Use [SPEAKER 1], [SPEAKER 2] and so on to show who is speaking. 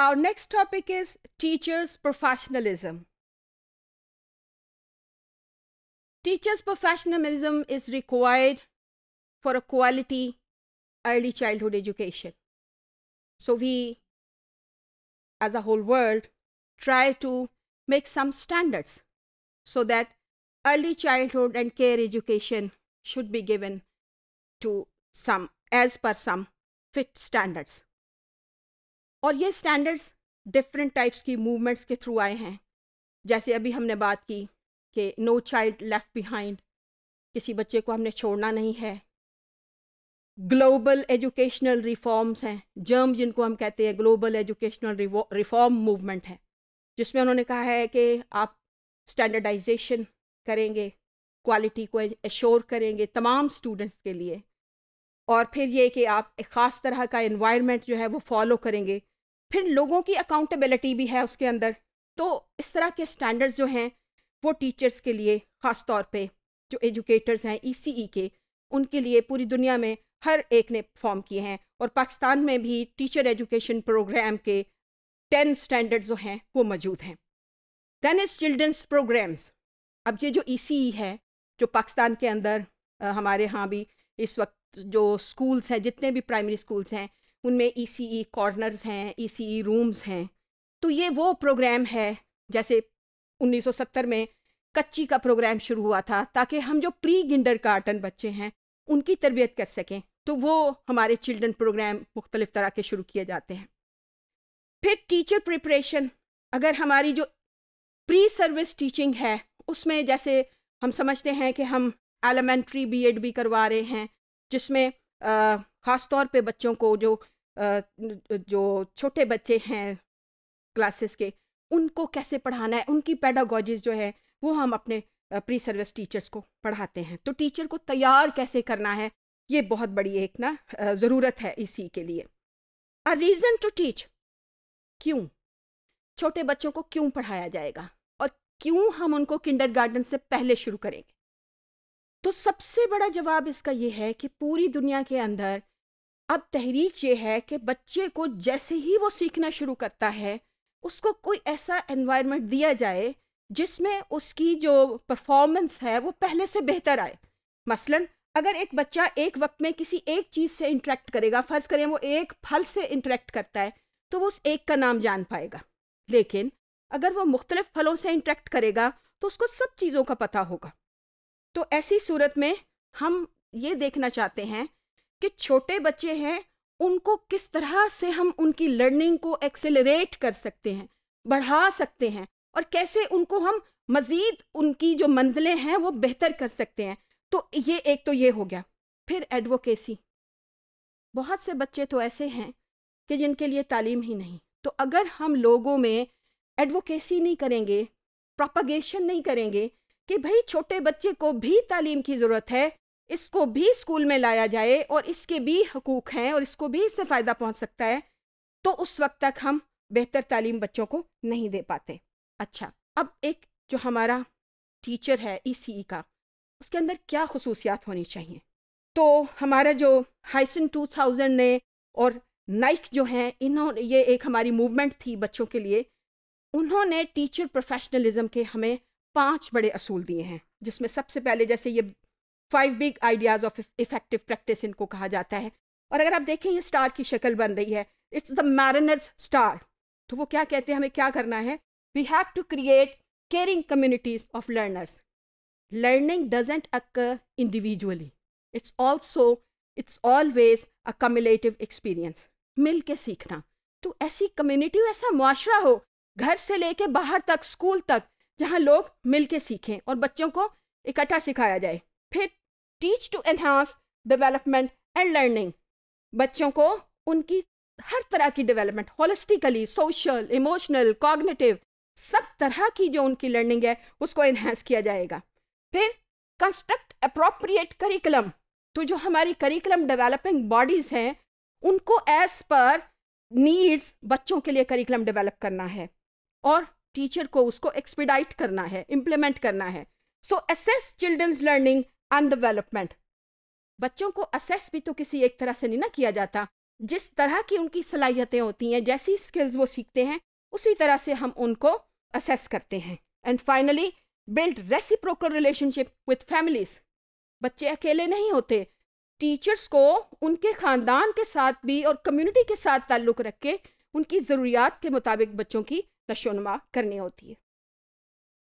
[SPEAKER 1] Our next topic is teachers' professionalism. Teachers' professionalism is required for a quality early childhood education. So we, as a whole world, try to make some standards so that early childhood and care education should be given to some, as per some fit standards. और ये standards different types की movements के through आए हैं जैसे अभी हमने बात की कि नो चाइल्ड लेफ्ट बिहाइंड किसी बच्चे को हमने छोड़ना नहीं है ग्लोबल एजुकेशनल रिफॉर्म्स हैं जर्म जिनको हम कहते हैं ग्लोबल एजुकेशनल रिफॉर्म मूवमेंट है जिसमें उन्होंने कहा है कि आप स्टैंडर्डाइजेशन करेंगे क्वालिटी को एश्योर करेंगे तमाम स्टूडेंट्स के लिए और फिर ये कि आप एक ख़ास तरह का इन्वायरमेंट जो है वो फॉलो करेंगे फिर लोगों की अकाउंटेबिलिटी भी है उसके अंदर तो इस तरह के स्टैंडर्ड्स जो हैं वो टीचर्स के लिए ख़ास तौर पे जो एजुकेटर्स हैं ई e e के उनके लिए पूरी दुनिया में हर एक ने फॉर्म किए हैं और पाकिस्तान में भी टीचर एजुकेशन प्रोग्राम के टेन स्टैंडर्ड जो हैं वो मौजूद हैं देन इज चिल्ड्रंस प्रोग्राम्स अब ये जो ई e है जो पाकिस्तान के अंदर आ, हमारे यहाँ भी इस वक्त जो स्कूल्स हैं जितने भी प्राइमरी स्कूल्स हैं उनमें ई सी ई कॉर्नर्स हैं ई सी ई रूम्स हैं तो ये वो प्रोग्राम है जैसे 1970 में कच्ची का प्रोग्राम शुरू हुआ था ताकि हम जो प्री गिंडर कार्टन बच्चे हैं उनकी तरबियत कर सकें तो वो हमारे चिल्ड्रन प्रोग्राम मुख्तलिफ़ तरह के शुरू किए जाते हैं फिर टीचर प्रिपरेशन अगर हमारी जो प्री सर्विस टीचिंग है उसमें जैसे हम समझते हैं कि हम एलिमेंट्री बीएड भी करवा रहे हैं जिसमें ख़ास तौर पे बच्चों को जो जो छोटे बच्चे हैं क्लासेस के उनको कैसे पढ़ाना है उनकी पैडागॉजीज जो है वो हम अपने प्री सर्विस टीचर्स को पढ़ाते हैं तो टीचर को तैयार कैसे करना है ये बहुत बड़ी एक ना ज़रूरत है इसी के लिए अ रीज़न टू टीच क्यों छोटे बच्चों को क्यों पढ़ाया जाएगा और क्यों हम उनको किंडर गार्डन से पहले शुरू करेंगे तो सबसे बड़ा जवाब इसका ये है कि पूरी दुनिया के अंदर अब तहरीक ये है कि बच्चे को जैसे ही वो सीखना शुरू करता है उसको कोई ऐसा एनवायरनमेंट दिया जाए जिसमें उसकी जो परफॉर्मेंस है वो पहले से बेहतर आए मसलन अगर एक बच्चा एक वक्त में किसी एक चीज़ से इंटरेक्ट करेगा फ़र्ज करें वो एक फल से इंटरेक्ट करता है तो वो उस एक का नाम जान पाएगा लेकिन अगर वो मुख्तलिफ़ फलों से इंटरेक्ट करेगा तो उसको सब चीज़ों का पता होगा तो ऐसी सूरत में हम ये देखना चाहते हैं कि छोटे बच्चे हैं उनको किस तरह से हम उनकी लर्निंग को एक्सेलरेट कर सकते हैं बढ़ा सकते हैं और कैसे उनको हम मज़ीद उनकी जो मंजिलें हैं वो बेहतर कर सकते हैं तो ये एक तो ये हो गया फिर एडवोकेसी बहुत से बच्चे तो ऐसे हैं कि जिनके लिए तालीम ही नहीं तो अगर हम लोगों में एडवोकेसी नहीं करेंगे प्रोपगेशन नहीं करेंगे कि भाई छोटे बच्चे को भी तालीम की ज़रूरत है इसको भी स्कूल में लाया जाए और इसके भी हकूक़ हैं और इसको भी इससे फ़ायदा पहुंच सकता है तो उस वक्त तक हम बेहतर तालीम बच्चों को नहीं दे पाते अच्छा अब एक जो हमारा टीचर है ई e e का उसके अंदर क्या खसूसियात होनी चाहिए तो हमारा जो हाइसन 2000 ने और नाइक जो हैं इन्होंने ये एक हमारी मूवमेंट थी बच्चों के लिए उन्होंने टीचर प्रोफेशनलिज्म के हमें पांच बड़े असूल दिए हैं जिसमें सबसे पहले जैसे ये five big ideas of effective practice इनको कहा जाता है और अगर आप देखें ये स्टार की शक्ल बन रही है इट्स द मैरनर्स स्टार तो वो क्या कहते हैं हमें क्या करना है we have to create caring communities of learners learning doesn't occur individually it's also it's always a cumulative experience मिल के सीखना तो ऐसी कम्युनिटी ऐसा मुआरा हो घर से लेके बाहर तक स्कूल तक जहाँ लोग मिल के सीखें और बच्चों को इकट्ठा सिखाया जाए फिर teach to enhance development and learning बच्चों को उनकी हर तरह की development holistically social emotional cognitive सब तरह की जो उनकी लर्निंग है उसको एनहेंस किया जाएगा फिर कंस्ट्रक्ट अप्रोप्रिएट करिकुलम तो जो हमारी करिकुलम डेवलपिंग बॉडीज़ हैं उनको एज पर नीड्स बच्चों के लिए करिकुलम डेवलप करना है और टीचर को उसको एक्सपीडाइट करना है इम्प्लीमेंट करना है so assess children's learning and development बच्चों को असेस भी तो किसी एक तरह से नहीं ना किया जाता जिस तरह की उनकी सलाहियतें होती हैं जैसी स्किल्स वो सीखते हैं उसी तरह से हम उनको असेस करते हैं and finally build reciprocal relationship with families बच्चे अकेले नहीं होते टीचर्स को उनके ख़ानदान के साथ भी और कम्युनिटी के साथ ताल्लुक़ रख के उनकी ज़रूरियात के मुताबिक बच्चों की नशोनुमा करनी होती है